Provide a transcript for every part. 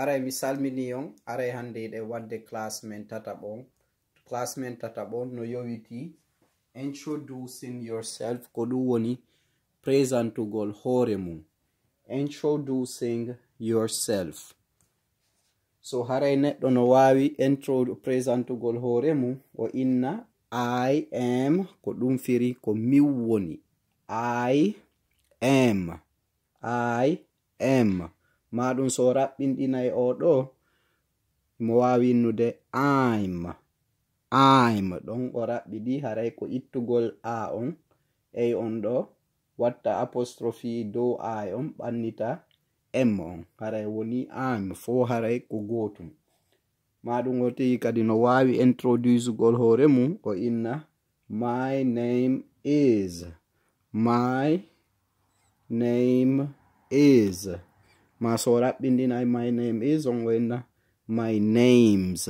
aray mi salmini on aray hande ɗe wadde classe men tataɓon classe men tataɓon no yowiti introducing yourself ko ɗum woni présentugol hoore mum introducing yourself so haray neɗɗo no wawi intro présentugol hoore mum o inna i am ko ɗum firi ko min woni i am i am ma ɗum so raɓɓinɗinay o ɗo mo wawinnude aim aim ɗon o raɓɓi ɗi haray ko ittugol a on ey on ɗo watta apostrophi dow ai on ɓannita m on haray woni aim fo haray ko gotum maɗum o tigi kadi no wawi introducegol hoore mum o inna my name is my name is ma sor abɓindinai my name is on wenna my names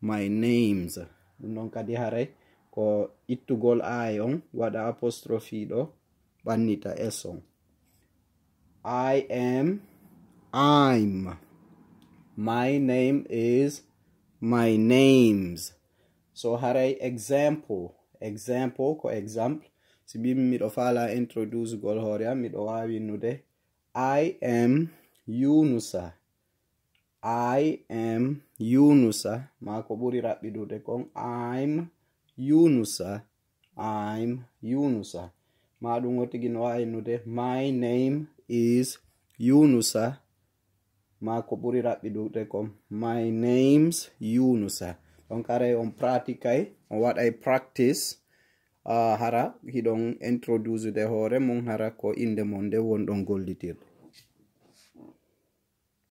my names ɗum ɗon kadi haray ko ittugol ai on waɗa apostrophe ɗo ɓannita s on i am im my name is my names so haray example example ko example si mbimi miɗo fala introducegol hoore am miɗo wawinnude i am yunusa i am yunusa mako ɓuri raɓɓiɗude kon im yunusa im yunusa maɗum otigi no waynude my name is yunusa mako ɓuri raɓɓiɗude kon my names yunusa ɗon kare on praticay on waɗay practice uh, hara hiɗon introduce de hoore mum hara ko inde mon nde wonɗon gollitirɗe